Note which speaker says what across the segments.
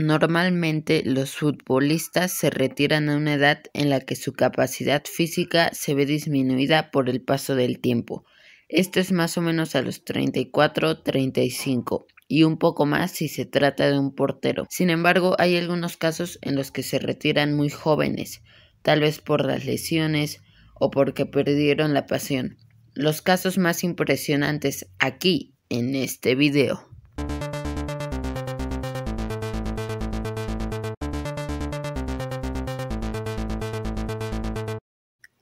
Speaker 1: Normalmente los futbolistas se retiran a una edad en la que su capacidad física se ve disminuida por el paso del tiempo. Esto es más o menos a los 34-35 y un poco más si se trata de un portero. Sin embargo, hay algunos casos en los que se retiran muy jóvenes, tal vez por las lesiones o porque perdieron la pasión. Los casos más impresionantes aquí en este video.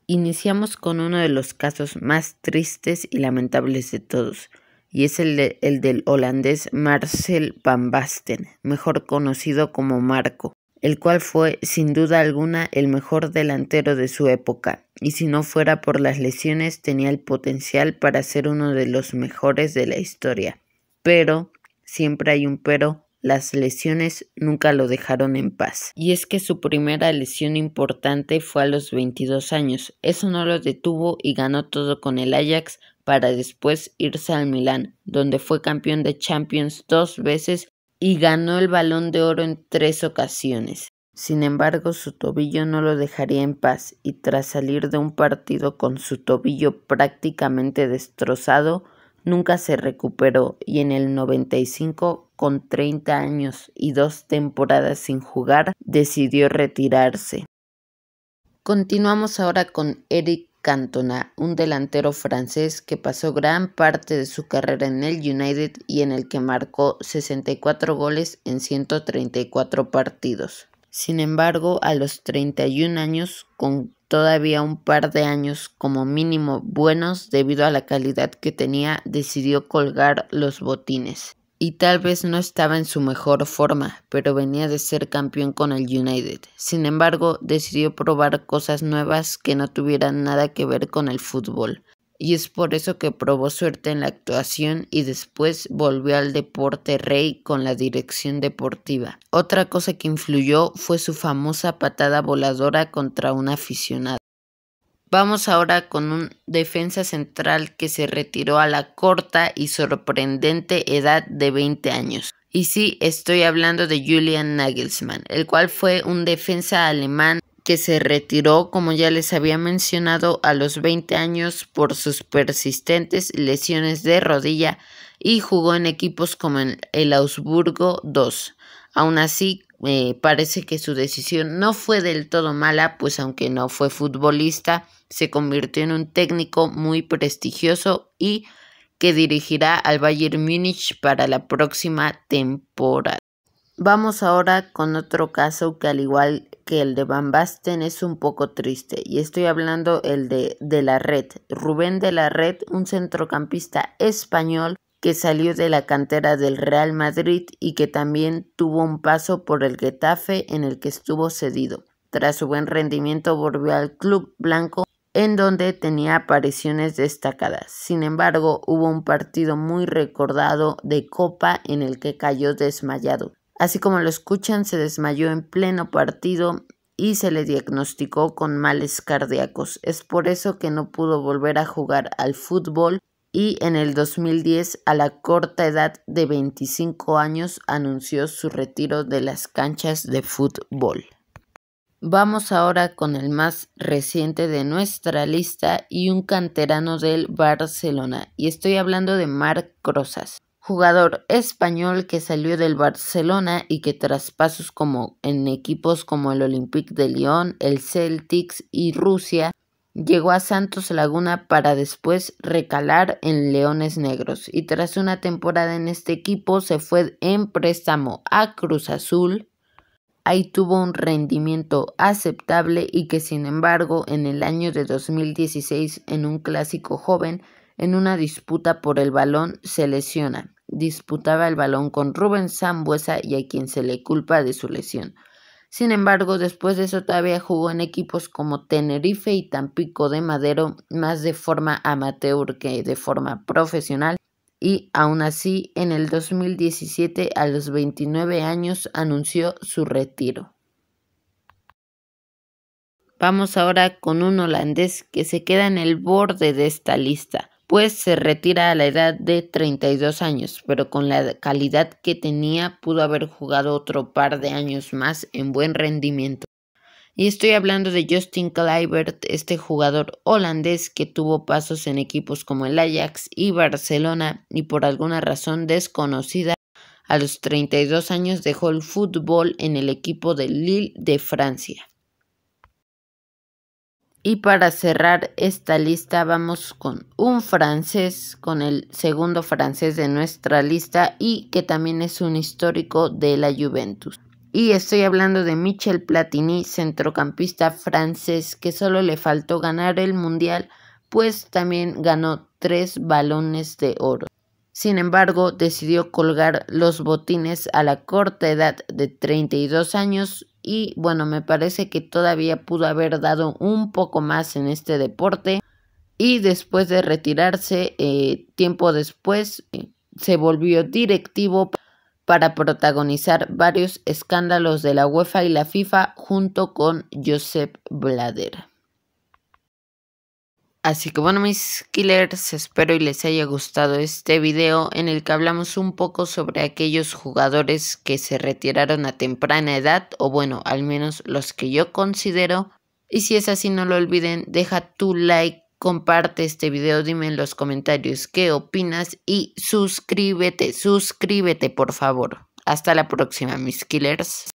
Speaker 1: Iniciamos con uno de los casos más tristes y lamentables de todos, y es el, el, del holandés Marcel van Basten, mejor conocido como Marco, el cual fue sin duda alguna el mejor delantero de su época, y si no fuera por las lesiones tenía el potencial para ser uno de los mejores de la historia. Pero, siempre hay un pero, las lesiones nunca lo dejaron en paz. Y es que su primera lesión importante fue a los 22 años. Eso no lo detuvo y ganó todo con el Ajax para después irse al Milán, donde fue campeón de Champions dos veces y ganó el balón de oro en tres ocasiones. Sin embargo, su tobillo no lo dejaría en paz y tras salir de un partido con su tobillo prácticamente destrozado, nunca se recuperó y en el 95, con 30 años y dos temporadas sin jugar, decidió retirarse. Continuamos ahora con Eric Cantona, un delantero francés que pasó gran parte de su carrera en el United y en el que marcó 64 goles en 134 partidos. Sin embargo, a los 31 años, con todavía un par de años como mínimo buenos debido a la calidad que tenía, decidió colgar los botines. Y tal vez no estaba en su mejor forma, pero venía de ser campeón con el United. Sin embargo, decidió probar cosas nuevas que no tuvieran nada que ver con el fútbol y es por eso que probó suerte en la actuación y después volvió al deporte rey con la dirección deportiva. Otra cosa que influyó fue su famosa patada voladora contra un aficionado. Vamos ahora con un defensa central que se retiró a la corta y sorprendente edad de 20 años. Y sí, estoy hablando de Julian Nagelsmann, el cual fue un defensa alemán que se retiró, como ya les había mencionado, a los 20 años por sus persistentes lesiones de rodilla y jugó en equipos como el Augsburgo 2. Aún así, eh, parece que su decisión no fue del todo mala, pues aunque no fue futbolista, se convirtió en un técnico muy prestigioso y que dirigirá al Bayern Múnich para la próxima temporada. Vamos ahora con otro caso que al igual que el de Van Basten es un poco triste y estoy hablando el de De la Red, Rubén De la Red, un centrocampista español que salió de la cantera del Real Madrid y que también tuvo un paso por el Getafe en el que estuvo cedido. Tras su buen rendimiento volvió al club blanco en donde tenía apariciones destacadas. Sin embargo, hubo un partido muy recordado de Copa en el que cayó desmayado. Así como lo escuchan, se desmayó en pleno partido y se le diagnosticó con males cardíacos. Es por eso que no pudo volver a jugar al fútbol y en el 2010, a la corta edad de 25 años, anunció su retiro de las canchas de fútbol. Vamos ahora con el más reciente de nuestra lista y un canterano del Barcelona. Y estoy hablando de Marc Crozas jugador español que salió del Barcelona y que tras pasos como en equipos como el Olympique de Lyon, el Celtics y Rusia, llegó a Santos Laguna para después recalar en Leones Negros y tras una temporada en este equipo se fue en préstamo a Cruz Azul. Ahí tuvo un rendimiento aceptable y que sin embargo en el año de 2016 en un clásico joven en una disputa por el balón se lesiona disputaba el balón con Rubén Sambuesa y a quien se le culpa de su lesión. Sin embargo, después de eso todavía jugó en equipos como Tenerife y Tampico de Madero, más de forma amateur que de forma profesional, y aún así en el 2017 a los 29 años anunció su retiro. Vamos ahora con un holandés que se queda en el borde de esta lista pues se retira a la edad de 32 años, pero con la calidad que tenía pudo haber jugado otro par de años más en buen rendimiento. Y estoy hablando de Justin Kluivert, este jugador holandés que tuvo pasos en equipos como el Ajax y Barcelona y por alguna razón desconocida a los 32 años dejó el fútbol en el equipo de Lille de Francia. Y para cerrar esta lista vamos con un francés, con el segundo francés de nuestra lista y que también es un histórico de la Juventus. Y estoy hablando de Michel Platini, centrocampista francés, que solo le faltó ganar el Mundial, pues también ganó tres balones de oro. Sin embargo, decidió colgar los botines a la corta edad de 32 años y bueno, me parece que todavía pudo haber dado un poco más en este deporte y después de retirarse, eh, tiempo después, eh, se volvió directivo para protagonizar varios escándalos de la UEFA y la FIFA junto con Josep Blader. Así que bueno mis killers, espero y les haya gustado este video en el que hablamos un poco sobre aquellos jugadores que se retiraron a temprana edad o bueno, al menos los que yo considero. Y si es así no lo olviden, deja tu like, comparte este video, dime en los comentarios qué opinas y suscríbete, suscríbete por favor. Hasta la próxima mis killers.